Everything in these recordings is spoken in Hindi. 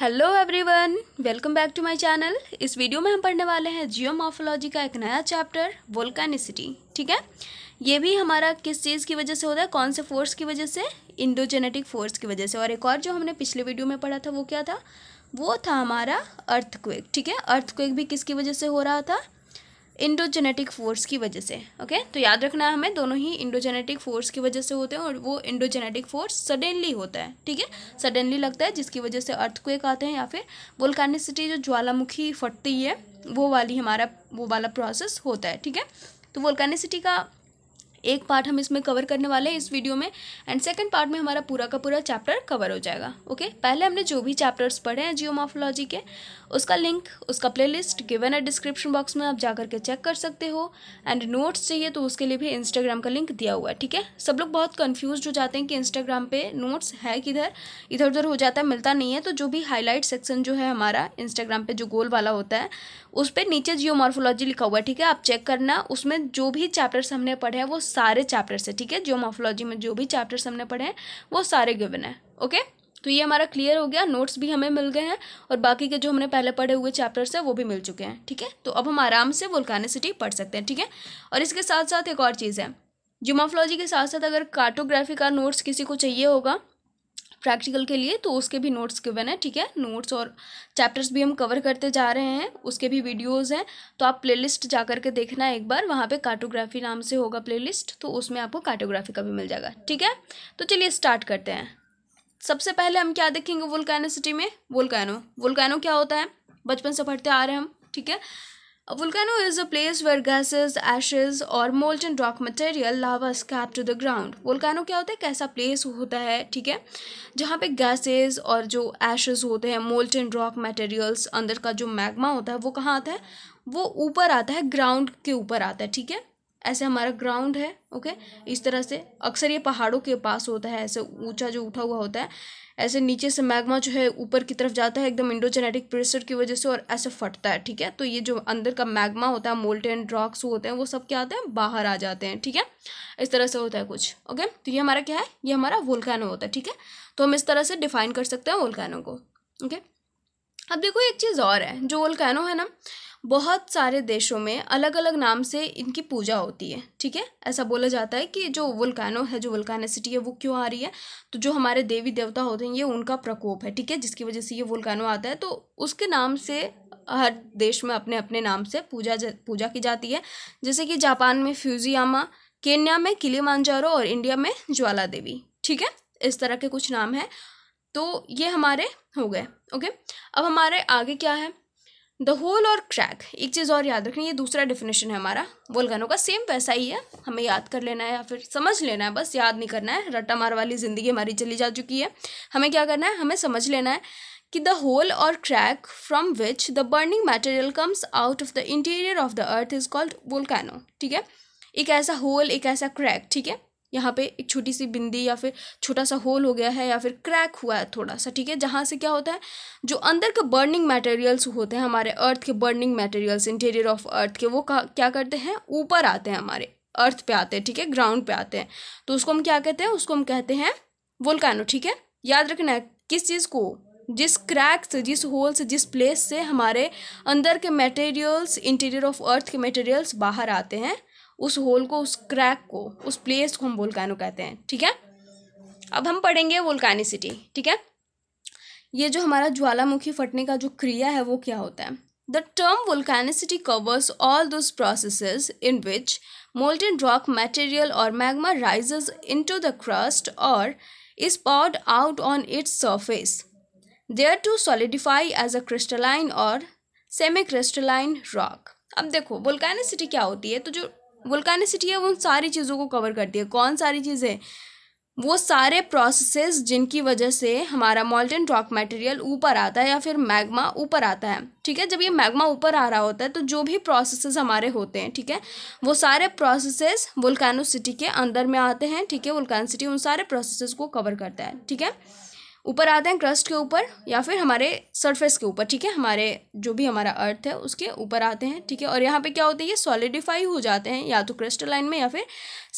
Hello everyone welcome back to my channel इस वीडियो में हम पढ़ने वाले हैं जियोमोफोलॉजी का एक नया चैप्टर वोल्कानिसिटी ठीक है ये भी हमारा किस चीज़ की वजह से होता है कौन से फोर्स की वजह से इंडोजेनेटिक फोर्स की वजह से और एक और जो हमने पिछले वीडियो में पढ़ा था वो क्या था वो था हमारा अर्थक्वेक ठीक है अर्थक्वेक भी किसकी वजह से हो रहा था इंडोजेनेटिक फोर्स की वजह से ओके तो याद रखना है हमें दोनों ही इंडोजेनेटिक फोर्स की वजह से होते हैं और वो इंडोजेनेटिक फोर्स सडनली होता है ठीक है सडनली लगता है जिसकी वजह से अर्थक्वेक आते हैं या फिर वोल्कानिसिटी जो ज्वालामुखी फटती है वो वाली हमारा वो वाला प्रोसेस होता है ठीक है तो वोल्कानिसिटी का एक पार्ट हम इसमें कवर करने वाले हैं इस वीडियो में एंड सेकेंड पार्ट में हमारा पूरा का पूरा चैप्टर कवर हो जाएगा ओके पहले हमने जो भी चैप्टर्स पढ़े हैं जियोमाफोलॉजी के उसका लिंक उसका प्लेलिस्ट गिवन है डिस्क्रिप्शन बॉक्स में आप जा करके चेक कर सकते हो एंड नोट्स चाहिए तो उसके लिए भी इंस्टाग्राम का लिंक दिया हुआ है ठीक है सब लोग बहुत कन्फ्यूज हो जाते हैं कि इंस्टाग्राम पे नोट्स है किधर इधर उधर हो जाता है मिलता नहीं है तो जो भी हाईलाइट सेक्शन जो है हमारा इंस्टाग्राम पर जो गोल वाला होता है उस पर नीचे जियोमार्फोलॉजी लिखा हुआ है ठीक है आप चेक करना उसमें जो भी चैप्टर्स हमने पढ़े हैं वो सारे चैप्टर्स है ठीक है जो मॉर्फोलॉजी में जो भी चैप्टर्स हमने पढ़े हैं वो सारे गिवन है ओके तो ये हमारा क्लियर हो गया नोट्स भी हमें मिल गए हैं और बाकी के जो हमने पहले पढ़े हुए चैप्टर्स हैं वो भी मिल चुके हैं ठीक है तो अब हम आराम से वोल्कानिसिटी पढ़ सकते हैं ठीक है और इसके साथ साथ एक और चीज़ है जियोमोफोलॉजी के साथ साथ अगर कार्टोग्राफी का नोट्स किसी को चाहिए होगा प्रैक्टिकल के लिए तो उसके भी नोट्स गिवन है ठीक है नोट्स और चैप्टर्स भी हम कवर करते जा रहे हैं उसके भी वीडियोज़ हैं तो आप प्लेलिस्ट जा कर के देखना एक बार वहाँ पे कार्टोग्राफी नाम से होगा प्लेलिस्ट तो उसमें आपको कार्टोग्राफी का भी मिल जाएगा ठीक है तो चलिए स्टार्ट करते हैं सबसे पहले हम क्या देखेंगे वोल्कानोसिटी में वोल्कानो वोल्कानो क्या होता है बचपन से पढ़ते आ रहे हैं हम ठीक है A volcano is a place where gases, ashes or molten rock material lava escape to the ground. Volcano क्या होता है कैसा place होता है ठीक है जहाँ पे gases और जो ashes होते हैं molten rock materials अंदर का जो magma होता है वो कहाँ आता है वो ऊपर आता है ground के ऊपर आता है ठीक है ऐसे हमारा ग्राउंड है ओके इस तरह से अक्सर ये पहाड़ों के पास होता है ऐसे ऊंचा जो उठा हुआ होता है ऐसे नीचे से मैग्मा जो है ऊपर की तरफ जाता है एकदम इंडोजेनेटिक प्रेशर की वजह से और ऐसे फटता है ठीक है तो ये जो अंदर का मैग्मा होता है मोल्टेन ड्रॉक्स होते हैं वो सब क्या आते हैं बाहर आ जाते हैं ठीक है इस तरह से होता है कुछ ओके तो ये हमारा क्या है ये हमारा वोल्कैनो होता है ठीक है तो हम इस तरह से डिफाइन कर सकते हैं वोल्कैनो को ओके अब देखो एक चीज़ और है जो वोल्कैनो है ना बहुत सारे देशों में अलग अलग नाम से इनकी पूजा होती है ठीक है ऐसा बोला जाता है कि जो वुल्कानो है जो सिटी है वो क्यों आ रही है तो जो हमारे देवी देवता होते हैं ये उनका प्रकोप है ठीक है जिसकी वजह से ये वुल्कानो आता है तो उसके नाम से हर देश में अपने अपने नाम से पूजा पूजा की जाती है जैसे कि जापान में फ्यूजियामा केन्या में किले और इंडिया में ज्वाला देवी ठीक है इस तरह के कुछ नाम हैं तो ये हमारे हो गए ओके अब हमारे आगे क्या है द होल और क्रैक एक चीज़ और याद रखनी ये दूसरा डेफिनेशन है हमारा वोलगनों का सेम वैसा ही है हमें याद कर लेना है या फिर समझ लेना है बस याद नहीं करना है रट्टा मार वाली ज़िंदगी हमारी चली जा चुकी है हमें क्या करना है हमें समझ लेना है कि द होल और crack from which the burning material comes out of the interior of the earth is called volcano ठीक है एक ऐसा होल एक ऐसा क्रैक ठीक है यहाँ पे एक छोटी सी बिंदी या फिर छोटा सा होल हो गया है या फिर क्रैक हुआ है थोड़ा सा ठीक है जहाँ से क्या होता है जो अंदर के बर्निंग मटेरियल्स होते हैं हमारे अर्थ के burning materials interior of earth के वो क्या करते हैं ऊपर आते हैं हमारे अर्थ पे आते हैं ठीक है ग्राउंड पे आते हैं तो उसको हम क्या कहते हैं उसको हम कहते हैं वोल्कानो ठीक है याद रखना है किस चीज़ को जिस क्रैक से जिस होल से जिस प्लेस से हमारे अंदर के मटेरियल्स इंटीरियर ऑफ अर्थ के मटेरियल्स बाहर आते हैं उस होल को उस क्रैक को उस प्लेस को हम वोल्कानो कहते हैं ठीक है अब हम पढ़ेंगे वोल्कानिसिटी ठीक है ये जो हमारा ज्वालामुखी फटने का जो क्रिया है वो क्या होता है the term volcanicity covers all those process in which molten rock material or magma rise into the crust or is poured out on its surface there to solidify as a crystalline or semi crystalline rock अब देखो वोल्कानिसिटी क्या होती है तो जो वुल्कानिसिटी है वो उन सारी चीज़ों को कवर करती है कौन सारी चीज़ें वो सारे प्रोसेसेस जिनकी वजह से हमारा मॉल्टन रॉक मटेरियल ऊपर आता है या फिर मैग्मा ऊपर आता है ठीक है जब ये मैग्मा ऊपर आ रहा होता है तो जो भी प्रोसेसेस हमारे होते हैं ठीक है वो सारे प्रोसेसेस वुल्कानो सिटी के अंदर में आते हैं ठीक है वुल्कान सिटी उन सारे प्रोसेसेस को कवर करता है ठीक है ऊपर आते हैं क्रस्ट के ऊपर या फिर हमारे सरफेस के ऊपर ठीक है हमारे जो भी हमारा अर्थ है उसके ऊपर आते हैं ठीक है और यहाँ पे क्या होता है ये सॉलिडिफाई हो जाते हैं या तो क्रिस्टलाइन में या फिर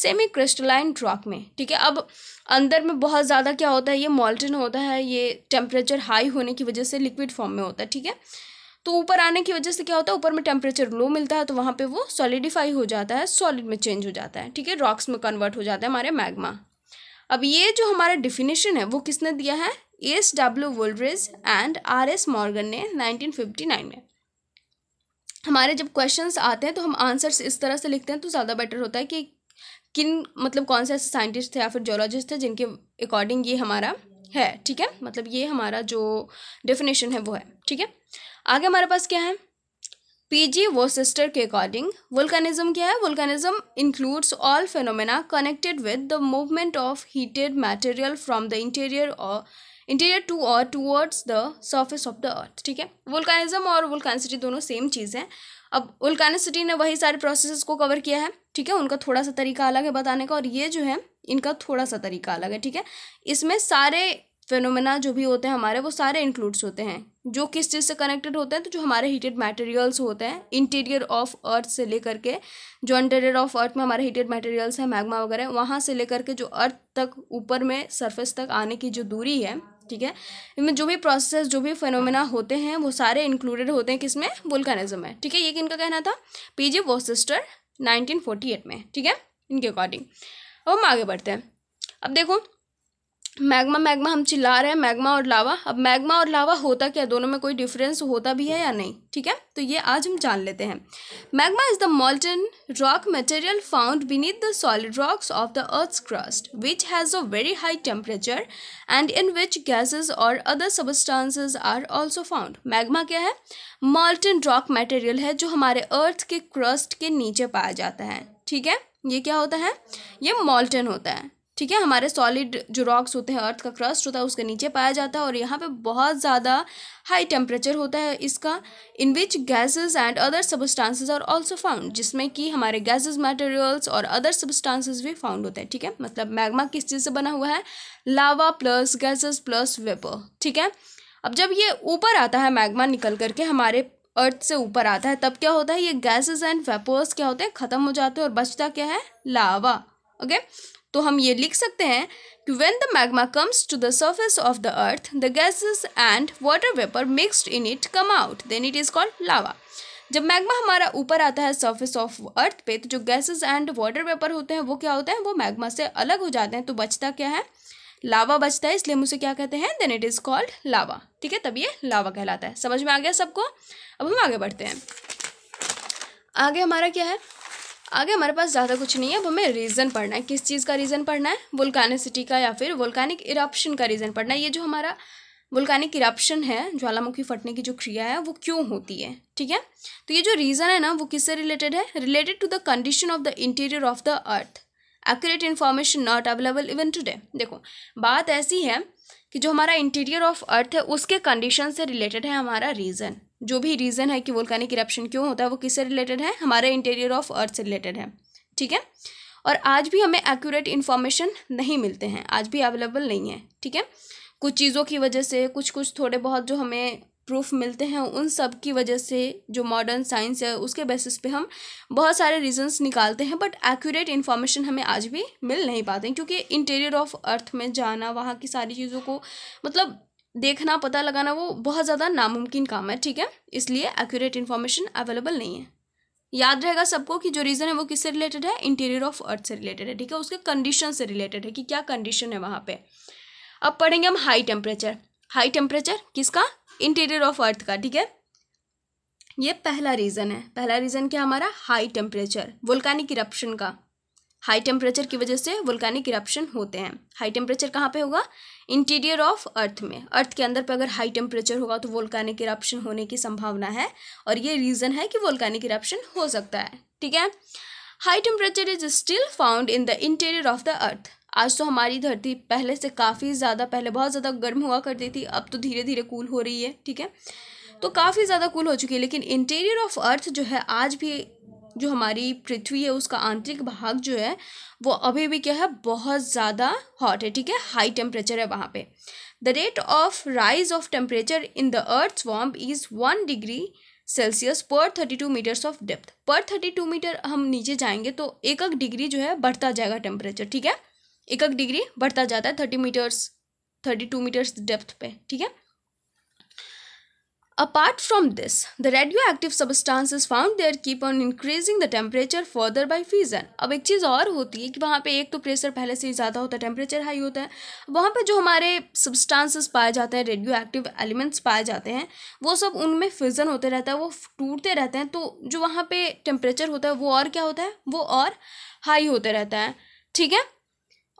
सेमी क्रिस्टलाइन रॉक में ठीक है अब अंदर में बहुत ज़्यादा क्या होता है ये मॉल्टन होता है ये टेम्परेचर हाई होने की वजह से लिक्विड फॉर्म में होता है ठीक है तो ऊपर आने की वजह से क्या होता है ऊपर में टेम्परेचर लो मिलता है तो वहाँ पर वो सॉलिडिफाई हो जाता है सॉलिड में चेंज हो जाता है ठीक है रॉक्स में कन्वर्ट हो जाता है हमारे मैगमा अब ये जो हमारा डिफिनेशन है वो किसने दिया है S W Wooldridge and R S Morgan ने नाइन में हमारे जब क्वेश्चंस आते हैं तो हम आंसर्स इस तरह से लिखते हैं तो ज़्यादा बेटर होता है कि किन मतलब कौन से ऐसे साइंटिस्ट थे या फिर जोलॉजिस्ट थे जिनके अकॉर्डिंग ये हमारा है ठीक है मतलब ये हमारा जो डेफिनेशन है वो है ठीक है आगे हमारे पास क्या है पीजी सिस्टर के अकॉर्डिंग वुल्कनिज्म क्या है vulcanism includes all phenomena connected with the movement of heated material from the interior or interior to or towards the surface of the earth ठीक है वुल्कनिज्म और वुल्कानसिटी दोनों सेम चीज़ हैं अब वुल्कानसिटी ने वही सारे प्रोसेस को कवर किया है ठीक है उनका थोड़ा सा तरीका अलग है बताने का और ये जो है इनका थोड़ा सा तरीका अलग है ठीक है इसमें सारे फेनोमिना जो भी होते हैं हमारे वो सारे इंक्लूड्स होते हैं जो किस चीज़ से कनेक्टेड होते हैं तो जो हमारे हीटेड मटेरियल्स होते हैं इंटीरियर ऑफ अर्थ से लेकर के जो इंटीरियर ऑफ अर्थ में हमारे हीटेड मटेरियल्स हैं मैग्मा वगैरह वहाँ से लेकर के जो अर्थ तक ऊपर में सरफेस तक आने की जो दूरी है ठीक है इनमें जो भी प्रोसेस जो भी फेनोमेना होते हैं वो सारे इंक्लूडेड होते हैं किसमें वोल्कानिज्म है ठीक है ये किनका कहना था पी जी वोसिस्टर 1948 में ठीक है इनके अकॉर्डिंग अब हम आगे बढ़ते हैं अब देखो मैग्मा मैग्मा हम चिल्ला रहे हैं मैग्मा और लावा अब मैग्मा और लावा होता क्या दोनों में कोई डिफरेंस होता भी है या नहीं ठीक है तो ये आज हम जान लेते हैं magma is the molten rock material found beneath the solid rocks of the earth crust which has a very high temperature and in which gases और other substances are also found magma क्या है मॉल्टन रॉक मटेरियल है जो हमारे अर्थ के क्रस्ट के नीचे पाया जाता है ठीक है ये क्या होता है ये मॉल्टन होता है ठीक है हमारे सॉलिड जो रॉक्स होते हैं अर्थ का क्रस्ट होता है उसके नीचे पाया जाता है और यहाँ पे बहुत ज़्यादा हाई टेम्परेचर होता है इसका in which gases and other substances are also found जिसमें कि हमारे गैसेज मटेरियल्स और अदर सबस्टांसेज भी फाउंड होते हैं ठीक है मतलब मैग्मा किस चीज़ से बना हुआ है lava plus gases plus vapour ठीक है अब जब ये ऊपर आता है मैगमा निकल करके हमारे अर्थ से ऊपर आता है तब क्या होता है ये गैसेज एंड वेपर्स क्या होते हैं ख़त्म हो जाते हैं और बचता क्या है लावा ओके okay? तो हम ये लिख सकते हैं कि when the magma comes to the surface of the earth the gases and water vapour mixed in it come out then it is called lava जब मैग्मा हमारा ऊपर आता है सर्फेस ऑफ अर्थ पे तो जो गैसेज एंड वाटर वेपर होते हैं वो क्या होते हैं वो मैग्मा से अलग हो जाते हैं तो बचता क्या है लावा बचता है इसलिए हम उसे क्या कहते हैं then it is called lava ठीक है तब ये लावा कहलाता है समझ में आ गया सबको अब हम आगे बढ़ते हैं आगे हमारा क्या है आगे हमारे पास ज़्यादा कुछ नहीं है अब हमें रीज़न पढ़ना है किस चीज़ का रीज़न पढ़ना है सिटी का या फिर वोल्कानिक इरप्शन का रीज़न पढ़ना है ये जो हमारा वोल्कानिक इरप्शन है ज्वालामुखी फटने की जो क्रिया है वो क्यों होती है ठीक है तो ये जो रीज़न है ना वो किससे रिलेटेड है related to the condition of the interior of the earth accurate information not available even today देखो बात ऐसी है कि जो हमारा इंटीरियर ऑफ अर्थ है उसके कंडीशन से रिलेटेड है हमारा रीज़न जो भी रीज़न है कि वोल्कानिक इरप्शन क्यों होता है वो किससे रिलेटेड है हमारे इंटीरियर ऑफ अर्थ से रिलेटेड है ठीक है और आज भी हमें एक्यूरेट इन्फॉर्मेशन नहीं मिलते हैं आज भी अवेलेबल नहीं है ठीक है कुछ चीज़ों की वजह से कुछ कुछ थोड़े बहुत जो हमें प्रूफ मिलते हैं उन सब की वजह से जो मॉडर्न साइंस है उसके बेसिस पे हम बहुत सारे रीजंस निकालते हैं बट एक्यूरेट इन्फॉर्मेशन हमें आज भी मिल नहीं पाते क्योंकि इंटीरियर ऑफ अर्थ में जाना वहाँ की सारी चीज़ों को मतलब देखना पता लगाना वो बहुत ज़्यादा नामुमकिन काम है ठीक है इसलिए एक्यूरेट इन्फॉर्मेशन अवेलेबल नहीं है याद रहेगा सबको कि जो रीज़न है वो किससे रिलेटेड है इंटीरियर ऑफ अर्थ से रिलेटेड है ठीक है उसके कंडीशन से रिलेटेड है कि क्या कंडीशन है वहाँ पे अब पढ़ेंगे हम हाई टेम्परेचर हाई टेम्परेचर किसका इंटीरियर ऑफ अर्थ का ठीक है ये पहला रीज़न है पहला रीज़न क्या हमारा हाई टेम्परेचर वोल्कानिक इरप्शन का हाई टेम्परेचर की वजह से वोल्कानिक इरप्शन होते हैं हाई टेम्परेचर कहाँ पे होगा इंटीरियर ऑफ अर्थ में अर्थ के अंदर पे अगर हाई टेम्परेचर होगा तो वोल्कानिक इरप्शन होने की संभावना है और ये रीज़न है कि वोल्कानिक इरप्शन हो सकता है ठीक है high temperature is still found in the interior of the earth आज तो हमारी धरती पहले से काफ़ी ज़्यादा पहले बहुत ज़्यादा गर्म हुआ करती थी अब तो धीरे धीरे कूल हो रही है ठीक है तो काफ़ी ज़्यादा कूल हो चुकी है लेकिन इंटीरियर ऑफ अर्थ जो है आज भी जो हमारी पृथ्वी है उसका आंतरिक भाग जो है वो अभी भी क्या है बहुत ज़्यादा हॉट है ठीक है हाई टेम्परेचर है वहाँ पे the rate of rise of temperature in the earth womb is one degree Celsius per thirty two metres of depth per thirty two metre हम नीचे जाएंगे तो एक एक डिग्री जो है बढ़ता जाएगा टेम्परेचर ठीक है एक एक डिग्री बढ़ता जाता है thirty metres thirty two metres depth पे ठीक है apart this the radioactive substance is found there keep on increasing the temperature further by fusion अब एक चीज़ और होती है कि वहाँ पे एक तो प्रेशर पहले से ही ज़्यादा होता है टेम्परेचर हाई होता है वहाँ पे जो हमारे सब्सटेंसेस पाए जाते हैं रेडियो एक्टिव एलिमेंट्स पाए जाते हैं वो सब उनमें फीजन होते रहता है वो टूटते रहते हैं तो जो वहाँ पे टेम्परेचर होता है वो और क्या होता है वो और हाई होते रहता है ठीक है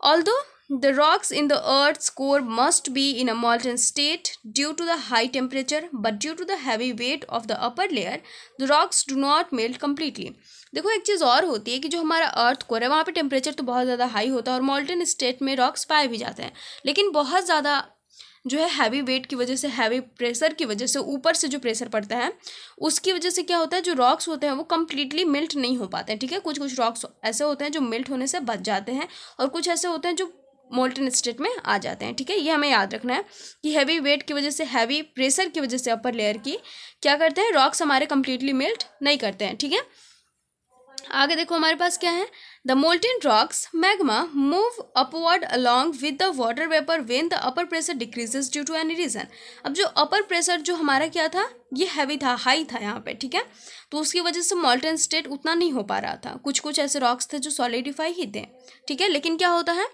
Although the rocks in the Earth's core must be in a molten state due to the high temperature, but due to the heavy weight of the upper layer, the rocks do not melt completely. देखो एक चीज़ और होती है कि जो हमारा अर्थ कोर है वहाँ पे टेम्परेचर तो बहुत ज़्यादा हाई होता है और मॉल्टन स्टेट में रॉक्स पाए भी जाते हैं लेकिन बहुत ज़्यादा जो है हैवी वेट की वजह से हैवी प्रेशर की वजह से ऊपर से जो प्रेशर पड़ता है उसकी वजह से क्या होता है जो रॉक्स होते हैं वो कम्प्लीटली मेल्ट नहीं हो पाते हैं ठीक है कुछ कुछ रॉक्स ऐसे होते हैं जो मेल्ट होने से बच जाते हैं और कुछ ऐसे होते हैं जो मोल्टन स्टेट में आ जाते हैं ठीक है ये हमें याद रखना है कि हैवी वेट की वजह से हैवी प्रेशर की वजह से अपर लेयर की क्या करते हैं रॉक्स हमारे कम्प्लीटली मेल्ट नहीं करते हैं ठीक है आगे देखो हमारे पास क्या है The molten rocks magma move upward along with the water vapor when the upper pressure decreases due to any reason. अब जो upper pressure जो हमारा क्या था ये हैवी था हाई था यहाँ पे ठीक है तो उसकी वजह से मोल्टेन स्टेट उतना नहीं हो पा रहा था कुछ कुछ ऐसे रॉक्स थे जो सॉलिडिफाई ही थे ठीक है लेकिन क्या होता है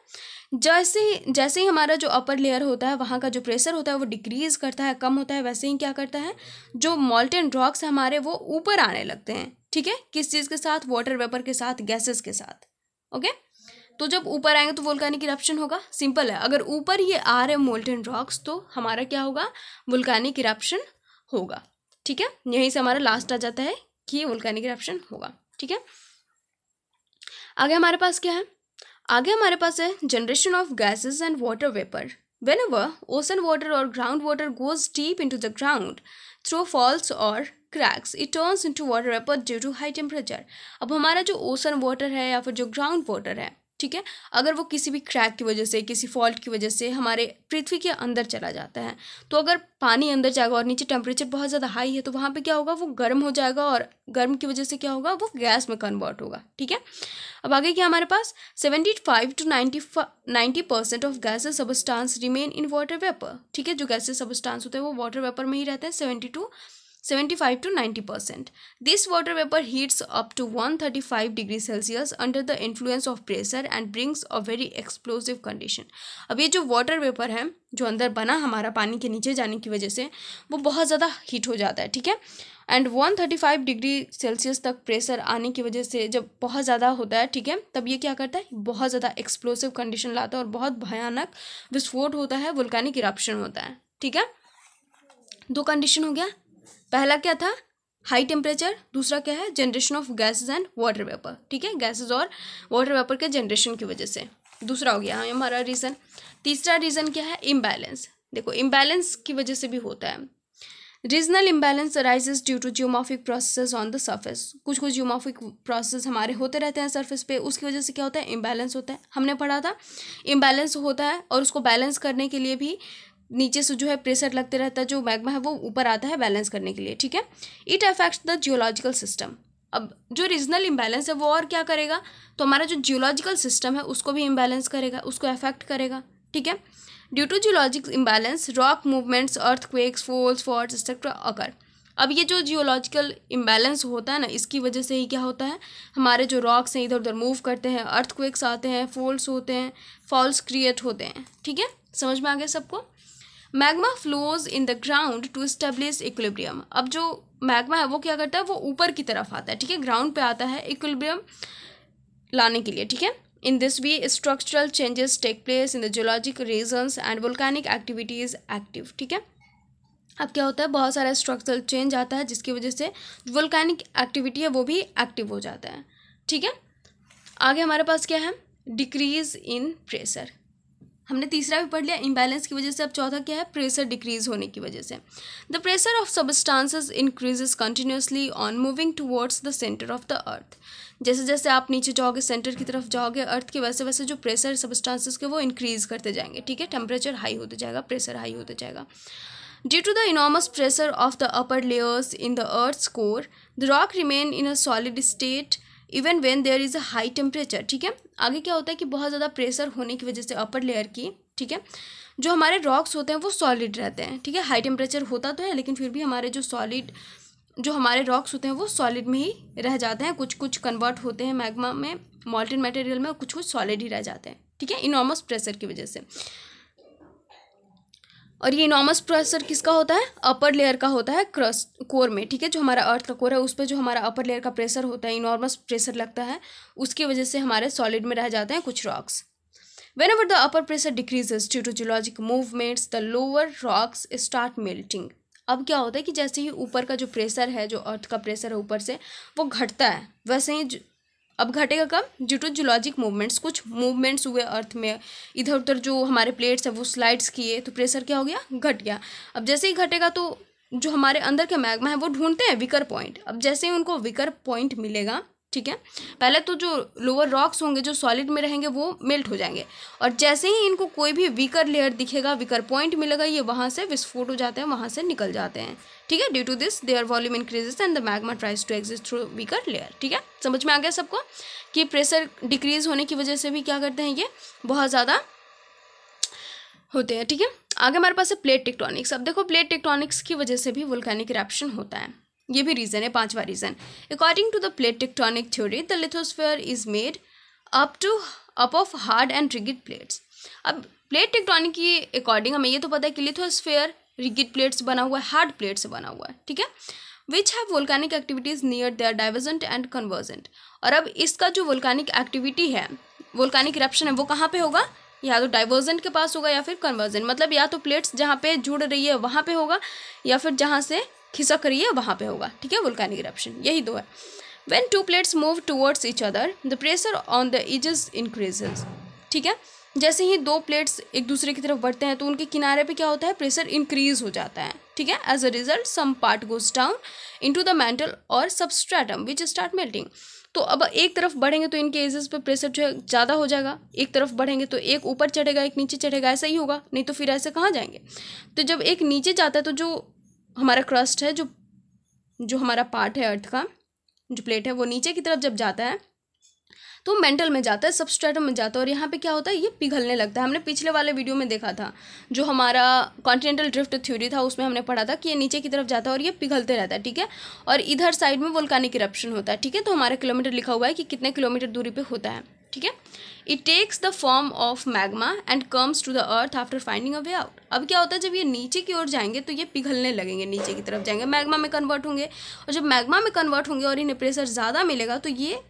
जैसे ही जैसे ही हमारा जो अपर लेयर होता है वहाँ का जो प्रेशर होता है वो डिक्रीज़ करता है कम होता है वैसे ही क्या करता है जो मोल्टेन रॉक्स हमारे वो ऊपर आने लगते हैं ठीक है किस चीज़ के साथ वाटर वेपर के साथ गैसेस के साथ ओके तो जब ऊपर आएंगे तो वोल्कानिक इरप्शन होगा सिंपल है अगर ऊपर ये आ रहे मोल्टन रॉक्स तो हमारा क्या होगा वोल्कानिक इरप्शन होगा ठीक है यहीं से हमारा लास्ट आ जाता है कि वोल्कानिक इरप्शन होगा ठीक है आगे हमारे पास क्या है आगे हमारे पास है generation of gases and water vapour whenever और ground or goes deep into the ground through faults और cracks it turns into water vapour due to high temperature अब हमारा जो ओसन वाटर है या फिर जो ग्राउंड वाटर है ठीक है अगर वो किसी भी क्रैक की वजह से किसी फॉल्ट की वजह से हमारे पृथ्वी के अंदर चला जाता है तो अगर पानी अंदर जाएगा और नीचे टेम्परेचर बहुत ज़्यादा हाई है तो वहाँ पे क्या होगा वो गर्म हो जाएगा और गर्म की वजह से क्या होगा वो गैस में कन्वर्ट होगा ठीक है अब आगे क्या हमारे पास seventy five to ninety ninety percent of gases substance remain in water vapour ठीक है जो गैसेज सबस्टांस होते हैं वो वाटर वेपर में ही रहते हैं seventy to 75 to 90 percent. This water vapor heats up to 135 degree Celsius under the influence of pressure and brings a very explosive condition. अब ये जो water vapor है जो अंदर बना हमारा पानी के नीचे जाने की वजह से वो बहुत ज़्यादा हीट हो जाता है ठीक है एंड 135 डिग्री सेल्सियस तक प्रेशर आने की वजह से जब बहुत ज़्यादा होता है ठीक है तब ये क्या करता है बहुत ज़्यादा एक्सप्लोसिव कंडीशन लाता है और बहुत भयानक विस्फोट होता है वोल्कानिक इरप्शन होता है ठीक है दो कंडीशन हो गया पहला क्या था हाई टेम्परेचर दूसरा क्या है generation of gases and water vapour ठीक है गैसेज और वाटर वेपर के जनरेशन की वजह से दूसरा हो गया हाँ, हमारा रीज़न तीसरा रीज़न क्या है इम्बैलेंस देखो इम्बैलेंस की वजह से भी होता है regional imbalance arises due to geomorphic process on the surface कुछ कुछ जियोमॉफिक प्रोसेस हमारे होते रहते हैं सर्फेस पे उसकी वजह से क्या होता है इम्बैलेंस होता है हमने पढ़ा था इम्बैलेंस होता है और उसको बैलेंस करने के लिए भी नीचे से जो है प्रेशर लगते रहता है जो मैग्मा है वो ऊपर आता है बैलेंस करने के लिए ठीक है it affects the geological system अब जो रीजनल इम्बैलेंस है वो और क्या करेगा तो हमारा जो जियोलॉजिकल सिस्टम है उसको भी इम्बैलेंस करेगा उसको अफेक्ट करेगा ठीक है due to geologic imbalance rock movements earthquakes folds faults etcetera अगर अब ये जो जियोलॉजिकल इम्बैलेंस होता है ना इसकी वजह से ही क्या होता है हमारे जो रॉक्स हैं इधर उधर मूव करते हैं अर्थ क्वेक्स आते हैं फोल्स होते हैं फॉल्स क्रिएट होते हैं ठीक है समझ में आ गया सबको magma flows in the ground to establish equilibrium अब जो मैग्मा है वो क्या करता है वो ऊपर की तरफ आता है ठीक है ग्राउंड पे आता है इक्वलिब्रियम लाने के लिए ठीक है in this way, structural changes take place in the geologic regions and volcanic activities active ठीक है अब क्या होता है बहुत सारा स्ट्रक्चरल चेंज आता है जिसकी वजह से वोल्कैनिक एक्टिविटी है वो भी एक्टिव हो जाता है ठीक है आगे हमारे पास क्या है डिक्रीज इन प्रेशर हमने तीसरा भी पढ़ लिया इम्बैलेंस की वजह से अब चौथा क्या है प्रेशर डिक्रीज होने की वजह से the pressure of substances increases continuously on moving towards the centre of the earth जैसे जैसे आप नीचे जाओगे सेंटर की तरफ जाओगे अर्थ के वैसे वैसे जो प्रेशर सबस्टांसिस के वो इंक्रीज़ करते जाएंगे ठीक है टेम्परेचर हाई होता जाएगा प्रेशर हाई होता जाएगा due to the enormous pressure of the upper layers in the earth score the rock remain in a solid state even when there is a high temperature ठीक है आगे क्या होता है कि बहुत ज़्यादा प्रेशर होने की वजह से अपर लेयर की ठीक है जो हमारे रॉक्स होते हैं वो सॉलिड रहते हैं ठीक है हाई टेम्परेचर होता तो है लेकिन फिर भी हमारे जो सॉलिड जो हमारे रॉक्स होते हैं वो सॉलिड में ही रह जाते हैं कुछ कुछ कन्वर्ट होते हैं मैग्मा में मॉल्टन मटेरियल में कुछ कुछ सॉलिड ही रह जाते हैं ठीक है इनॉर्मस प्रेशर की वजह से और ये इनॉमस प्रेशर किसका होता है अपर लेयर का होता है क्रस्ट कोर में ठीक है जो हमारा अर्थ का कोर है उस पर जो हमारा अपर लेयर का प्रेशर होता है इनॉर्मस प्रेशर लगता है उसकी वजह से हमारे सॉलिड में रह जाते हैं कुछ rocks whenever the upper pressure decreases due to geologic movements the lower rocks start melting अब क्या होता है कि जैसे ही ऊपर का जो प्रेशर है जो अर्थ का प्रेशर है ऊपर से वो घटता है वैसे ही अब घटेगा कब ड्यू टू जोलॉजिक मूवमेंट्स कुछ मूवमेंट्स हुए अर्थ में इधर उधर जो हमारे प्लेट्स हैं वो स्लाइड्स किए तो प्रेशर क्या हो गया घट गया अब जैसे ही घटेगा तो जो हमारे अंदर के मैग्मा है वो ढूंढते हैं विकर पॉइंट अब जैसे ही उनको विकर पॉइंट मिलेगा ठीक है पहले तो जो लोअर रॉक्स होंगे जो सॉलिड में रहेंगे वो मेल्ट हो जाएंगे और जैसे ही इनको कोई भी वीकर लेयर दिखेगा वीकर पॉइंट मिलेगा ये वहाँ से विस्फोट हो जाते हैं वहाँ से निकल जाते हैं ठीक है due to this their volume increases and the magma tries to exist through weaker layer ठीक है समझ में आ गया सबको कि प्रेशर डिक्रीज होने की वजह से भी क्या करते हैं ये बहुत ज़्यादा होते हैं ठीक है आगे हमारे पास है प्लेट टेक्टोनिक्स अब देखो प्लेट टेक्टोनिक्स की वजह से भी वोल्केनिक इरप्शन होता है ये भी रीज़न है पांचवा reason according to the plate tectonic theory the lithosphere is made up to up of hard and rigid plates अब प्लेट टेक्टोनिक की अकॉर्डिंग हमें ये तो पता है कि लिथोस्फेयर रिगिड प्लेट्स बना हुआ है हार्ड प्लेट से बना हुआ है ठीक है which have volcanic activities near their divergent and convergent और अब इसका जो वोल्कानिक एक्टिविटी है वोल्कानिक इरप्शन है वो कहाँ पे होगा या तो डाइवर्जेंट के पास होगा या फिर कन्वर्जेंट मतलब या तो प्लेट्स जहाँ पे जुड़ रही है वहाँ पे होगा या फिर जहाँ से खिसक रही है वहाँ पे होगा ठीक है वुल्कानिक इरप्शन यही दो है when two plates move towards each other the pressure on the edges increases ठीक है जैसे ही दो प्लेट्स एक दूसरे की तरफ बढ़ते हैं तो उनके किनारे पे क्या होता है प्रेशर इंक्रीज हो जाता है ठीक है as a result some part goes down into the mantle or substratum which start melting तो अब एक तरफ बढ़ेंगे तो इनके एजेस पे प्रेशर जो है ज़्यादा हो जाएगा एक तरफ बढ़ेंगे तो एक ऊपर चढ़ेगा एक नीचे चढ़ेगा ऐसा ही होगा नहीं तो फिर ऐसे कहाँ जाएंगे तो जब एक नीचे जाता है तो जो हमारा क्रस्ट है जो जो हमारा पार्ट है अर्थ का जो प्लेट है वो नीचे की तरफ जब जाता है तो मेंटल में जाता है सबस्ट्रेटम में जाता है और यहाँ पे क्या होता है ये पिघलने लगता है हमने पिछले वाले वीडियो में देखा था जो हमारा कॉन्टिनेंटल ड्रिफ्ट थ्योरी था उसमें हमने पढ़ा था कि ये नीचे की तरफ जाता है और ये पिघलते रहता है ठीक है और इधर साइड में वोल्कानिक इरप्शन होता है ठीक है तो हमारा किलोमीटर लिखा हुआ है कि कितने किलोमीटर दूरी पर होता है ठीक है it takes the form of magma and comes to the earth after finding a way out अब क्या होता है जब ये नीचे की ओर जाएंगे तो ये पिघलने लगेंगे नीचे की तरफ जाएंगे मैग्मा में कन्वर्ट होंगे और जब मैग्मा में कन्वर्ट होंगे और इन्हें प्रेशर ज़्यादा मिलेगा तो ये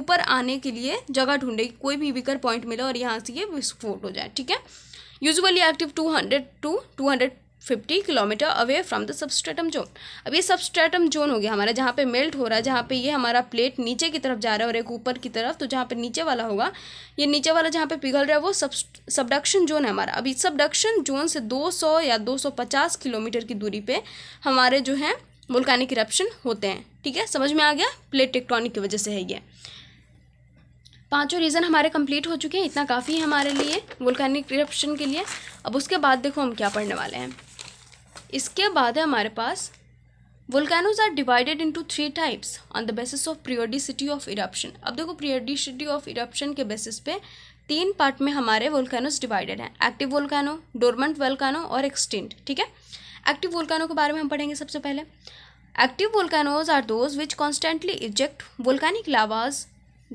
ऊपर आने के लिए जगह ढूंढेगी कोई भी वीकर पॉइंट मिले और यहाँ से ये विस्फोट हो जाए ठीक है usually active two hundred to two hundred fifty kilometre away from the substratum zone अब ये सबस्ट्रेटम जोन हो गया हमारा जहाँ पे मेल्ट हो रहा है जहाँ पे ये हमारा प्लेट नीचे की तरफ जा रहा है और एक ऊपर की तरफ तो जहाँ पे नीचे वाला होगा ये नीचे वाला जहाँ पे पिघल रहा है वो सब सबडक्शन जोन है हमारा अब इस सबडक्शन जोन से 200 या 250 किलोमीटर की दूरी पर हमारे जो है वोल्कानिक इरप्शन होते हैं ठीक है समझ में आ गया प्लेट टेक्टोनिक की वजह से है ये पांचों रीज़न हमारे कंप्लीट हो चुके हैं इतना काफ़ी है हमारे लिए वोल्कैनिक इरप्शन के लिए अब उसके बाद देखो हम क्या पढ़ने वाले हैं इसके बाद है हमारे पास volcanoes are divided into three types on the basis of periodicity of eruption अब देखो प्रियोडिसिटी ऑफ इरप्शन के बेसिस पे तीन पार्ट में हमारे वोल्कैनोज डिवाइडेड हैं एक्टिव वोल्कैनो डोरमेंट वोल्कैनो और एक्सटिंट ठीक है एक्टिव वोल्केनो के बारे में हम पढ़ेंगे सबसे पहले active volcanoes are those which constantly eject volcanic lavas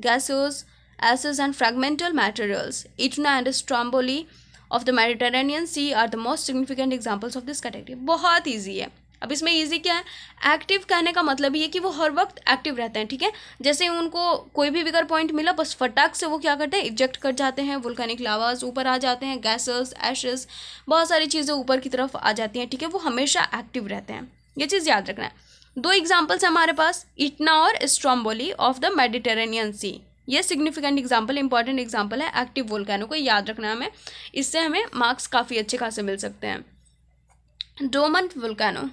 gases ashes and fragmental materials Etna and Stromboli of the Mediterranean Sea are the most significant examples of this category बहुत ईजी है अब इसमें ईजी क्या है एक्टिव कहने का मतलब ये कि वो हर वक्त एक्टिव रहते हैं ठीक है जैसे उनको कोई भी विगर पॉइंट मिला बस फटाक से वो क्या करते हैं इजेक्ट कर जाते हैं वुल्कानिक लावाज ऊपर आ जाते हैं गैसेस एशेस बहुत सारी चीज़ें ऊपर की तरफ आ जाती हैं ठीक है वो हमेशा एक्टिव रहते हैं ये चीज़ याद रखना है दो एग्जाम्पल्स हमारे पास इटना और Stromboli of the Mediterranean Sea ये सिग्निफिकेंट एग्जाम्पल इंपॉर्टेंट एग्जाम्पल है एक्टिव वोल्कैनो को याद रखना हमें इससे हमें मार्क्स काफ़ी अच्छे खासे मिल सकते हैं डोमेंट वोल्कैनो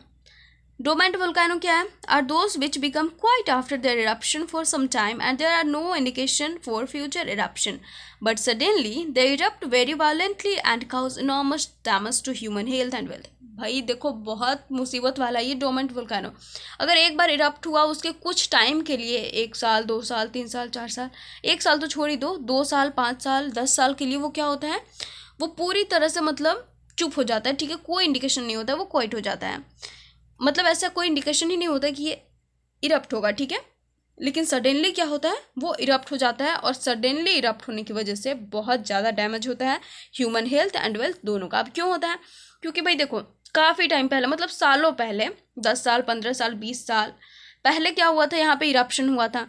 डोमेंट वोल्कैनो क्या है are those which become quiet after their eruption for some time and there are no indication for future eruption but suddenly they erupt very violently and cause enormous damage to human health and wealth भाई देखो बहुत मुसीबत वाला ये डोमेंट वोल्कानो अगर एक बार इरप्ट हुआ उसके कुछ टाइम के लिए एक साल दो साल तीन साल चार साल एक साल तो छोड़ ही दो दो साल पाँच साल दस साल के लिए वो क्या होता है वो पूरी तरह से मतलब चुप हो जाता है ठीक है कोई इंडिकेशन नहीं होता है वो क्वाइट हो जाता है मतलब ऐसा कोई इंडिकेशन ही नहीं होता कि ये इरप्ट होगा ठीक है लेकिन सडनली क्या होता है वो इरप्ट हो जाता है और सडनली इरप्ट होने की वजह से बहुत ज़्यादा डैमेज होता है ह्यूमन हेल्थ एंड वेल्थ दोनों का अब क्यों होता है क्योंकि भाई देखो काफ़ी टाइम पहले मतलब सालों पहले दस साल पंद्रह साल बीस साल पहले क्या हुआ था यहाँ पे इरप्शन हुआ था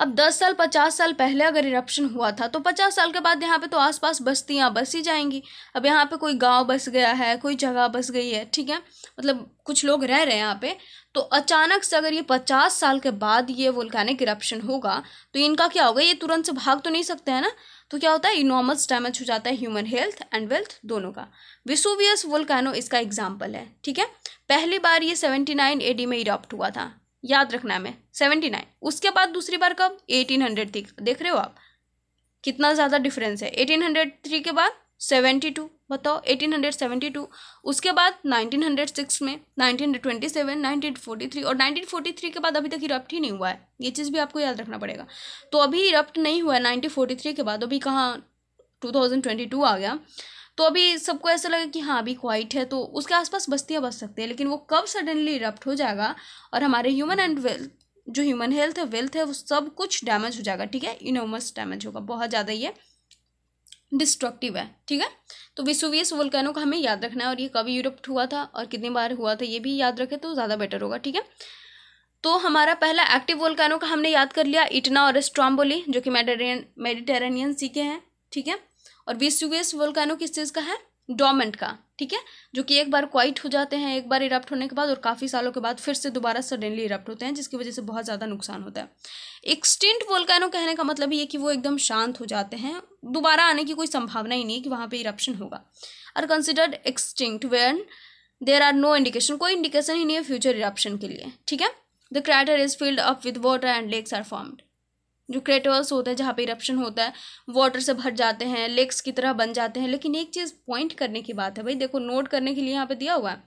अब 10 साल 50 साल पहले अगर इरप्शन हुआ था तो 50 साल के बाद यहाँ पे तो आसपास बस्तियाँ बस ही जाएंगी अब यहाँ पे कोई गांव बस गया है कोई जगह बस गई है ठीक है मतलब कुछ लोग रह रहे हैं यहाँ पे तो अचानक से अगर ये पचास साल के बाद ये वोल्कैनिक इरप्शन होगा तो इनका क्या होगा ये तुरंत से भाग तो नहीं सकते हैं ना तो क्या होता है इनॉमस डैमेज हो जाता है ह्यूमन हेल्थ एंड वेल्थ दोनों का विसुवियस वोल्कैनो इसका एग्जाम्पल है ठीक है पहली बार ये सेवेंटी नाइन में इरप्ट हुआ था याद रखना है मैं सेवेंटी नाइन उसके बाद दूसरी बार कब एटीन हंड्रेड थी देख रहे हो आप कितना ज़्यादा डिफरेंस है एटीन हंड्रेड थ्री के बाद सेवेंटी टू बताओ एटीन हंड्रेड सेवेंटी टू उसके बाद नाइनटीन हंड्रेड सिक्स में nineteen hundred twenty seven nineteen forty three और नाइनटीन फोर्टी थ्री के बाद अभी तक इरप्ट ही नहीं हुआ है ये चीज़ भी आपको याद रखना पड़ेगा तो अभी इरप्ट नहीं हुआ है नाइनटीन फोर्टी थ्री के बाद अभी कहाँ टू थाउजेंड ट्वेंटी टू आ गया तो अभी सबको ऐसा लगा कि हाँ अभी क्वाइट है तो उसके आसपास बस्तियाँ बस सकती है लेकिन वो कब सडनली इरप्ट हो जाएगा और हमारे ह्यूमन एंड वेल्थ जो ह्यूमन हेल्थ है वेल्थ है वो सब कुछ डैमेज हो जाएगा ठीक है इनोमस डैमेज होगा बहुत ज़्यादा ये डिस्ट्रक्टिव है ठीक है तो विसुवियस वोल्कैनो का हमें याद रखना है और ये कब यूरोप्ट हुआ था और कितनी बार हुआ था ये भी याद रखें तो ज़्यादा बेटर होगा ठीक है तो हमारा पहला एक्टिव वोल्कैनो का हमने याद कर लिया इटना और स्ट्रॉम्बोली जो कि मेडिटेरेनियन सी के हैं ठीक है और वेस्यूवेस वोल्कैनो किस चीज़ का है डोमेंट का ठीक है जो कि एक बार क्वाइट हो जाते हैं एक बार इरप्ट होने के बाद और काफ़ी सालों के बाद फिर से दोबारा सडनली इरप्ट होते हैं जिसकी वजह से बहुत ज़्यादा नुकसान होता है एक्सटेंट वोल्कैनो कहने का मतलब ये कि वो एकदम शांत हो जाते हैं दोबारा आने की कोई संभावना ही नहीं है कि वहाँ पर इरप्शन होगा are considered extinct when there are no indication कोई इंडिकेशन ही नहीं है फ्यूचर इरप्शन के लिए ठीक है the crater is filled up with water and lakes are formed जो क्रेटर्स होते हैं जहाँ पे इरप्शन होता है वाटर से भर जाते हैं लेक्स की तरह बन जाते हैं लेकिन एक चीज़ पॉइंट करने की बात है भाई देखो नोट करने के लिए यहाँ पे दिया हुआ है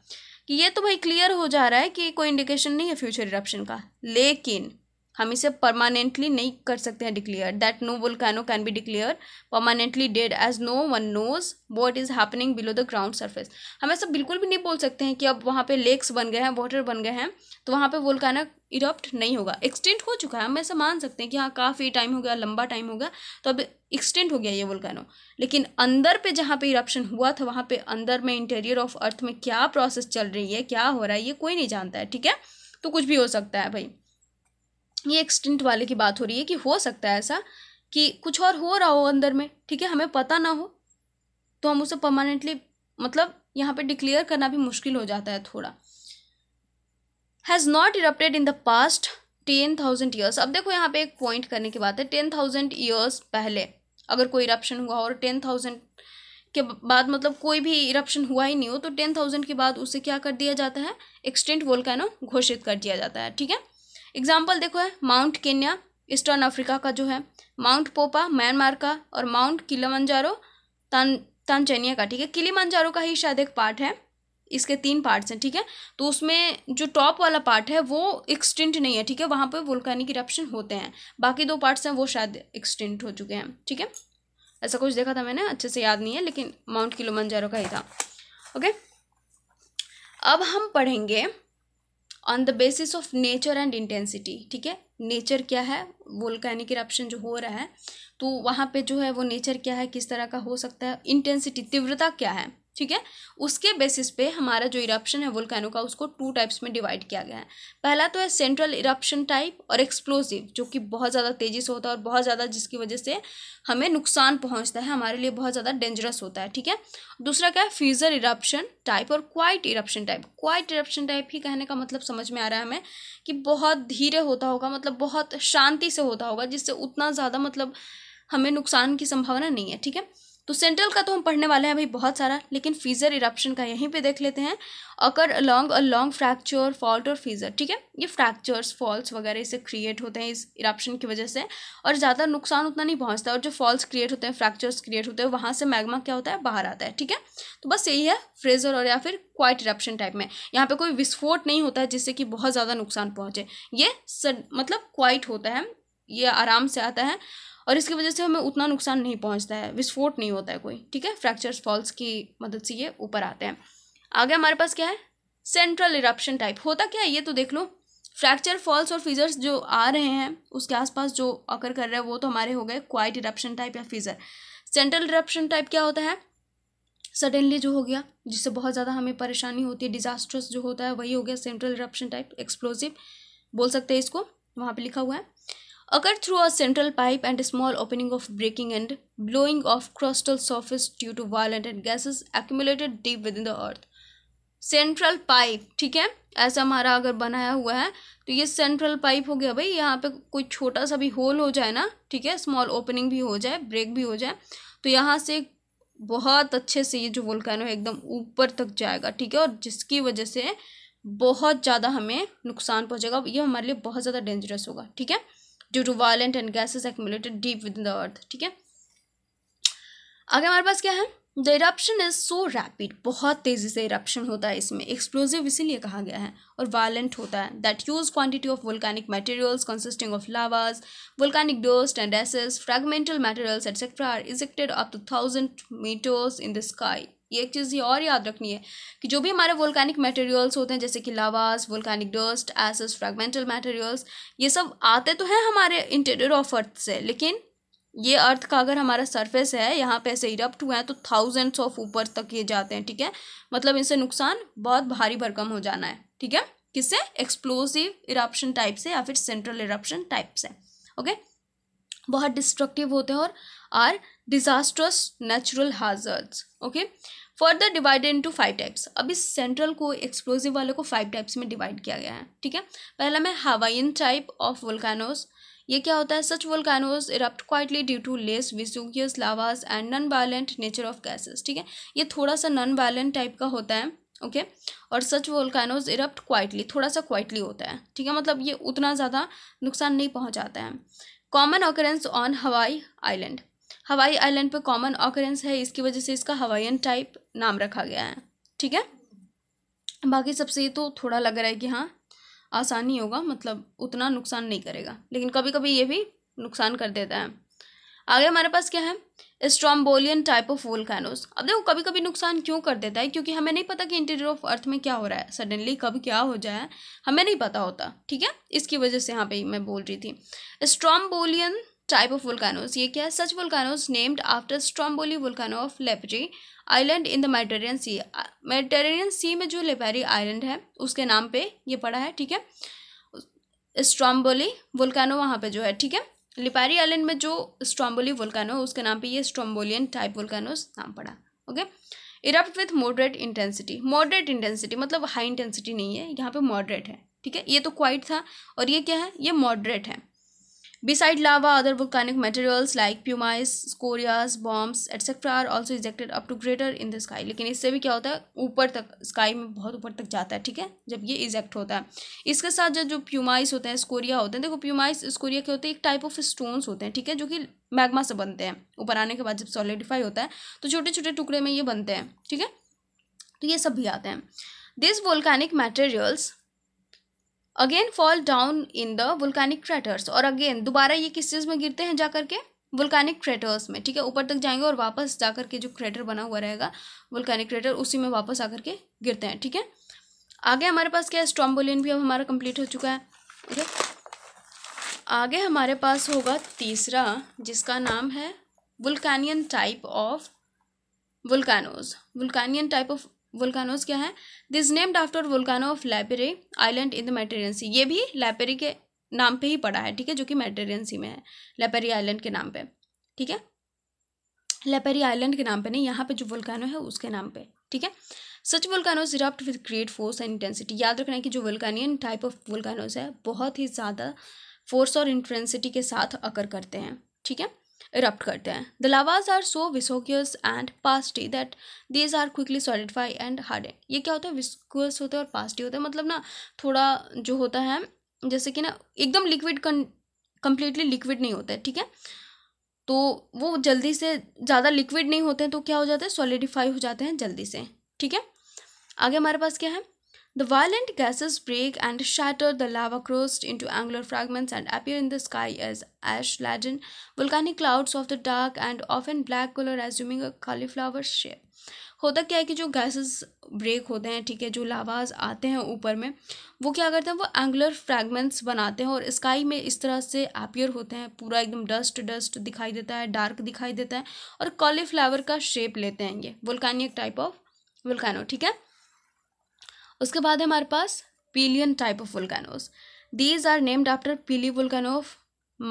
कि ये तो भाई क्लियर हो जा रहा है कि कोई इंडिकेशन नहीं है फ्यूचर इरप्शन का लेकिन हम इसे परमानेंटली नहीं कर सकते हैं declare that no volcano can be declare permanently dead as no one knows what is happening below the ground surface हम ऐसा बिल्कुल भी नहीं बोल सकते हैं कि अब वहाँ पे लेक्स बन गए हैं वाटर बन गए हैं तो वहाँ पे वोल्कानो इरप्ट नहीं होगा एक्सटेंट हो चुका है हम ऐसा मान सकते हैं कि हाँ काफ़ी टाइम हो गया लंबा टाइम हो गया तो अब एक्सटेंट हो गया ये कैनो लेकिन अंदर पे जहाँ पे इरप्शन हुआ था वहाँ पे अंदर में इंटीरियर ऑफ अर्थ में क्या प्रोसेस चल रही है क्या हो रहा है ये कोई नहीं जानता है ठीक है तो कुछ भी हो सकता है भाई ये एक्सटेंट वाले की बात हो रही है कि हो सकता है ऐसा कि कुछ और हो रहा हो अंदर में ठीक है हमें पता ना हो तो हम उसे परमानेंटली मतलब यहाँ पे डिक्लेयर करना भी मुश्किल हो जाता है थोड़ा has not erupted in the past ten thousand years अब देखो यहाँ पे एक पॉइंट करने की बात है टेन थाउजेंड ईयर्स पहले अगर कोई इरप्शन हुआ और टेन थाउजेंड के बाद मतलब कोई भी इरप्शन हुआ ही नहीं हो तो टेन थाउजेंड के बाद उसे क्या कर दिया जाता है एक्सटेंट वोल्कानो घोषित कर दिया जाता है ठीक है एग्जाम्पल देखो है माउंट केन्या ईस्टर्न अफ्रीका का जो है माउंट पोपा म्यांमार का और माउंट किलिमंजारो तान तानचनिया का ठीक है किलिमंजारो का ही शायद एक पार्ट है इसके तीन पार्ट्स हैं ठीक है तो उसमें जो टॉप वाला पार्ट है वो एक्सटेंट नहीं है ठीक है वहाँ पर वोल्कानिक इरप्शन होते हैं बाकी दो पार्ट्स हैं वो शायद एक्सटेंट हो चुके हैं ठीक है ऐसा कुछ देखा था मैंने अच्छे से याद नहीं है लेकिन माउंट किलोमंजारो का ही था ओके अब हम पढ़ेंगे on the basis of nature and intensity ठीक है नेचर क्या है वोल्कैनिक इरप्शन जो हो रहा है तो वहाँ पे जो है वो नेचर क्या है किस तरह का हो सकता है इंटेंसिटी तीव्रता क्या है ठीक है उसके बेसिस पे हमारा जो इरप्शन है वोल्कैनो का उसको टू टाइप्स में डिवाइड किया गया है पहला तो है सेंट्रल इरप्शन टाइप और एक्सप्लोजिव जो कि बहुत ज़्यादा तेज़ी से होता है और बहुत ज़्यादा जिसकी वजह से हमें नुकसान पहुंचता है हमारे लिए बहुत ज़्यादा डेंजरस होता है ठीक है दूसरा क्या है फ्यूज़र इरप्शन टाइप और quiet eruption type quiet eruption type ही कहने का मतलब समझ में आ रहा है हमें कि बहुत धीरे होता होगा मतलब बहुत शांति से होता होगा जिससे उतना ज़्यादा मतलब हमें नुकसान की संभावना नहीं है ठीक है तो सेंट्रल का तो हम पढ़ने वाले हैं भाई बहुत सारा लेकिन फीजर इरप्शन का यहीं पे देख लेते हैं occur along a long fracture fault or fissure ठीक है ये फ्रैक्चर्स फॉल्स वगैरह इसे क्रिएट होते हैं इस इरप्शन की वजह से और ज़्यादा नुकसान उतना नहीं पहुँचता और जो फॉल्स क्रिएट होते हैं फ्रैक्चर्स क्रिएट होते हैं वहाँ से मैगमा क्या होता है बाहर आता है ठीक है तो बस यही है फ्रेजर और या फिर क्वाइट इरप्शन टाइप में यहाँ पर कोई विस्फोट नहीं होता है जिससे कि बहुत ज़्यादा नुकसान पहुँचे ये सड मतलब क्वाइट होता है ये आराम से आता है और इसकी वजह से हमें उतना नुकसान नहीं पहुंचता है विस्फोट नहीं होता है कोई ठीक है फ्रैक्चर्स फॉल्स की मदद से ये ऊपर आते हैं आगे हमारे पास क्या है सेंट्रल इरप्शन टाइप होता क्या है ये तो देख लो फ्रैक्चर फॉल्स और फीजर्स जो आ रहे हैं उसके आसपास जो अकर कर रहे हैं वो तो हमारे हो गए क्वाइट इरप्शन टाइप या फीजर सेंट्रल इरप्शन टाइप क्या होता है सडनली जो हो गया जिससे बहुत ज़्यादा हमें परेशानी होती है डिजास्ट्रस जो होता है वही हो गया सेंट्रल इरप्शन टाइप एक्सप्लोजिव बोल सकते हैं इसको वहाँ पे लिखा हुआ है occur through a central pipe and a small opening of breaking and blowing of crustal surface due to violent and gases accumulated deep within the earth central pipe ठीक है ऐसा हमारा अगर बनाया हुआ है तो ये सेंट्रल पाइप हो गया भाई यहाँ पे कोई छोटा सा भी होल हो जाए ना ठीक है स्मॉल ओपनिंग भी हो जाए ब्रेक भी हो जाए तो यहाँ से बहुत अच्छे से ये जो वोल्कानो है एकदम ऊपर तक जाएगा ठीक है और जिसकी वजह से बहुत ज़्यादा हमें नुकसान पहुँचेगा ये हमारे लिए बहुत ज़्यादा डेंजरस होगा ठीक है due to violent and gases accumulated deep within the earth ठीक है आगे हमारे पास क्या है the eruption is so rapid बहुत तेज़ी से इरप्शन होता है इसमें एक्सप्लोजिव इसीलिए कहा गया है और वायलेंट होता है that huge quantity of volcanic materials consisting of lavas volcanic dust and ashes fragmental materials etcetera are ejected up to thousand metres in the sky ये एक चीज़ ये और याद रखनी है कि जो भी हमारे वोल्कैनिक मटेरियल्स होते हैं जैसे कि lavas volcanic dust ashes fragmental materials ये सब आते तो हैं हमारे इंटीरियर ऑफ अर्थ से लेकिन ये अर्थ का अगर हमारा सरफेस है यहाँ पे ऐसे इरप्ट हुए हैं तो थाउजेंड्स ऑफ ऊपर तक ये जाते हैं ठीक है मतलब इनसे नुकसान बहुत भारी भरकम हो जाना है ठीक है किससे एक्सप्लोसिव इरप्शन टाइप से या फिर सेंट्रल इरप्शन टाइप से ओके बहुत डिस्ट्रक्टिव होते हैं और are disastrous natural hazards okay further divided to five types अब इस सेंट्रल को एक्सप्लोजिव वाले को फाइव टाइप्स में डिवाइड किया गया है ठीक है पहला में हवाइन टाइप ऑफ वोल्कानोज ये क्या होता है such volcanoes erupt quietly due to less viscous lavas and non violent nature of gases ठीक है ये थोड़ा सा नॉन वायलेंट टाइप का होता है ओके okay? और सच वोल्कानोज इरप्ट क्वाइटली थोड़ा सा क्वाइटली होता है ठीक है मतलब ये उतना ज़्यादा नुकसान नहीं पहुँचाता है common occurrence on Hawaii island Hawaii island पे कॉमन ऑकरेंस है इसकी वजह से इसका हवाईन टाइप नाम रखा गया है ठीक है बाकी सबसे ये तो थोड़ा लग रहा है कि हाँ आसानी होगा मतलब उतना नुकसान नहीं करेगा लेकिन कभी कभी ये भी नुकसान कर देता है आगे हमारे पास क्या है स्ट्रॉम्बोलियन टाइप ऑफ कैनोस अब देखो कभी कभी नुकसान क्यों कर देता है क्योंकि हमें नहीं पता कि इंटीरियर ऑफ अर्थ में क्या हो रहा है सडनली कब क्या हो जाए हमें नहीं पता होता ठीक है इसकी वजह से यहाँ पे मैं बोल रही थी स्ट्रॉम्बोलियन टाइप ऑफ वुल्कानोज ये क्या है such volcanoes named after Stromboli volcano of Lipari island in the Mediterranean sea Mediterranean sea में जो लेपेरी आइलैंड है उसके नाम पे ये पड़ा है ठीक है स्ट्रॉम्बोली वुल्कानो वहाँ पे जो है ठीक है लिपारी आइलैंड में जो स्ट्रॉम्बोली वुल्कानो उसके नाम पे ये स्ट्रॉम्बोलियन टाइप वुल्कानोज नाम पड़ा okay erupt with moderate intensity moderate intensity मतलब हाई इंटेंसिटी नहीं है यहाँ पे मॉडरेट है ठीक है ये तो क्वाइट था और ये क्या है ये मॉडरेट है beside lava, other volcanic materials like pumice, scorias, bombs etcetera are also ejected up to greater in the sky लेकिन इससे भी क्या होता है ऊपर तक स्काई में बहुत ऊपर तक जाता है ठीक है जब ये इजेक्ट होता है इसके साथ जब जो प्यूमाइस होते हैं स्कोरिया होते हैं देखो प्यूमाइस स्कोरिया के होते हैं एक टाइप ऑफ स्टोन्स होते हैं ठीक है जो कि मैगमा से बनते हैं ऊपर आने के बाद जब सॉलिडिफाई होता है तो छोटे छोटे टुकड़े में ये बनते हैं ठीक है तो ये सब भी आते हैं this volcanic materials again fall down in the volcanic craters और अगेन दोबारा ये किस चीज़ में गिरते हैं जा करके वुल्कानिक क्रेटर्स में ठीक है ऊपर तक जाएंगे और वापस जा करके जो क्रेटर बना हुआ रहेगा वुल्कानिक क्रेटर उसी में वापस आकर के गिरते हैं ठीक है आगे हमारे पास क्या है स्ट्रॉम्बोलियन भी अब हमारा कंप्लीट हो चुका है ठीक आगे हमारे पास होगा तीसरा जिसका नाम है Vulcanian type of volcanoes Vulcanian type of volcanoes क्या है this named after volcano of Lipari island in the Mediterranean sea ये भी लाइब्रेरी के नाम पे ही पड़ा है ठीक है जो कि मेटेरियन सी में है लेपेरी आइलैंड के नाम पे ठीक है लेपेरी आइलैंड के नाम पे नहीं यहाँ पे जो वुलकानो है उसके नाम पे ठीक है such volcanoes erupt with great force and intensity याद रखना है कि जो वुल्कानियन टाइप ऑफ वुल्कानोज है बहुत ही ज़्यादा फोर्स और इंटेंसिटी के साथ अकर करते हैं ठीक है करते हैं the The are so so and and that these are quickly quickly and hard harden. ये क्या होता है viscous होते हैं और पास्टी होते हैं मतलब ना थोड़ा जो होता है जैसे कि ना एकदम लिक्विड कंप्लीटली लिक्विड नहीं होता है ठीक है तो वो जल्दी से ज़्यादा लिक्विड नहीं होते हैं तो क्या हो जाते हैं सॉलिडिफाई हो जाते हैं जल्दी से ठीक है आगे हमारे पास क्या है The violent gases break and shatter the lava crust into angular fragments and appear in the sky as ash laden volcanic clouds of the dark and often black color assuming a cauliflower shape. होता क्या है कि जो गैसेस ब्रेक होते हैं ठीक है जो लावाज आते हैं ऊपर में वो क्या करते हैं वो एंगुलर फ्रैगमेंट्स बनाते हैं और स्काई में इस तरह से अपियर होते हैं पूरा एकदम डस्ट डस्ट दिखाई देता है डार्क दिखाई देता है और कॉलीफ्लावर का शेप लेते हैं ये वोल्कानिक टाइप ऑफ वोल्कानो ठीक है उसके बाद है हमारे पास Pelean type of volcanoes these are named after Pelee volcano of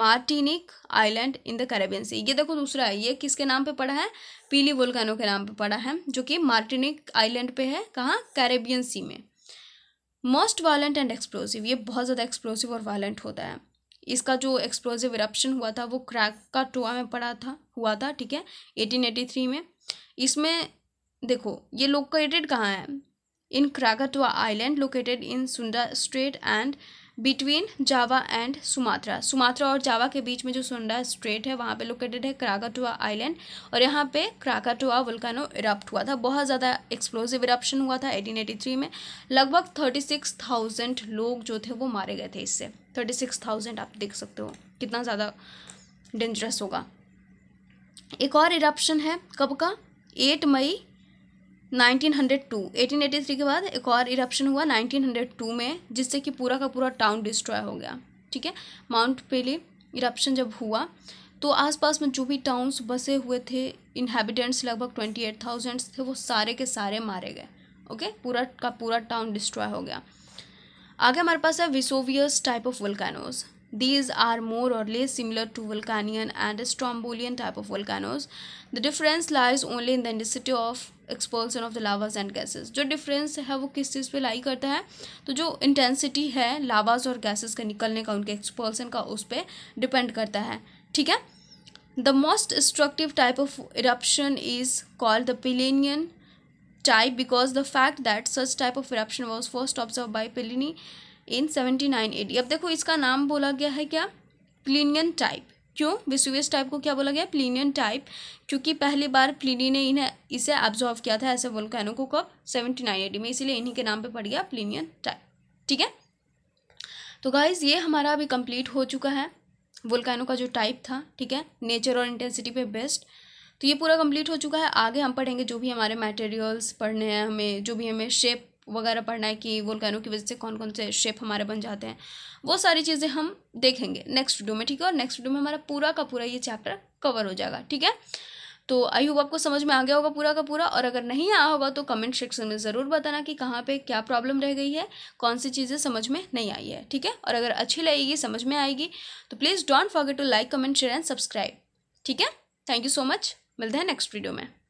Martinique island in the Caribbean sea ये देखो दूसरा है ये किसके नाम पे पड़ा है पीली वोल्कानो के नाम पे पड़ा है जो कि मार्टिनिक आइलैंड पे है कहाँ कैरेबियन सी में मोस्ट वायलेंट एंड एक्सप्लोसिव ये बहुत ज़्यादा एक्सप्लोसिव और वायलेंट होता है इसका जो एक्सप्लोसिव इरप्शन हुआ था वो क्रैक का टोआ में पड़ा था हुआ था ठीक है एटीन एटी थ्री में इसमें देखो ये लोकेटेड कहाँ है in Krakatoa Island located in Sunda Strait and between Java and Sumatra Sumatra और जावा के बीच में जो सुंडा स्ट्रेट है वहाँ पर लोकेटेड है Krakatoa Island और यहाँ पर Krakatoa वल्कानो erupt हुआ था बहुत ज़्यादा एक्सप्लोजिव eruption हुआ था 1883 में लगभग 36,000 लोग जो थे वो मारे गए थे इससे 36,000 आप देख सकते हो कितना ज़्यादा डेंजरस होगा एक और इरप्शन है कब का एट मई 1902 1883 के बाद एक और इरप्शन हुआ 1902 में जिससे कि पूरा का पूरा टाउन डिस्ट्रॉय हो गया ठीक है माउंट पेली इरप्शन जब हुआ तो आसपास में जो भी टाउन्स बसे हुए थे इनहेबिटेंट्स लगभग ट्वेंटी एट थाउजेंड्स थे वो सारे के सारे मारे गए ओके पूरा का पूरा टाउन डिस्ट्रॉय हो गया आगे हमारे पास है Vesuvius type of volcanoes these are more or less similar to Vulcanian and Strombolian type of volcanoes the difference lies only in the intensity of expulsion of the lavas and gases जो डिफरेंस है वो किस चीज़ पे लाई करता है तो जो इंटेंसिटी है लावाज और गैसेस का निकलने का उनके एक्सपल्सन का उस पर डिपेंड करता है ठीक है the most destructive type of eruption is called the Plinian type because the fact that such type of eruption was first observe by Pliny in seventy nine AD अब देखो इसका नाम बोला गया है क्या प्लिनियन टाइप क्यों विसुवियस टाइप को क्या बोला गया प्लिनियन टाइप क्योंकि पहली बार प्लिनी ने इन्हें इसे ऑब्जॉर्व किया था ऐसे वोल्केनो को कब सेवेंटी नाइन एडी में इसीलिए इन्हीं के नाम पे पड़ गया प्लिनियन टाइप ठीक है तो गाइज ये हमारा अभी कंप्लीट हो चुका है वोल्केनो का जो टाइप था ठीक है नेचर और इंटेंसिटी पे बेस्ट तो ये पूरा कंप्लीट हो चुका है आगे हम पढ़ेंगे जो भी हमारे मटेरियल्स पढ़ने हैं हमें जो भी हमें शेप वगैरह पढ़ना है कि वोल्कानो की वजह से कौन कौन से शेप हमारे बन जाते हैं वो सारी चीज़ें हम देखेंगे नेक्स्ट वीडियो में ठीक है और नेक्स्ट वीडियो में हमारा पूरा का पूरा ये चैप्टर कवर हो जाएगा ठीक है तो आई होप आपको समझ में आ गया होगा पूरा का पूरा और अगर नहीं आया होगा तो कमेंट सेक्शन में ज़रूर बताना कि कहाँ पे क्या प्रॉब्लम रह गई है कौन सी चीज़ें समझ में नहीं आई है ठीक है और अगर अच्छी लगेगी समझ में आएगी तो please don't forget to like comment share and subscribe ठीक है थैंक यू सो मच मिलते हैं नेक्स्ट वीडियो में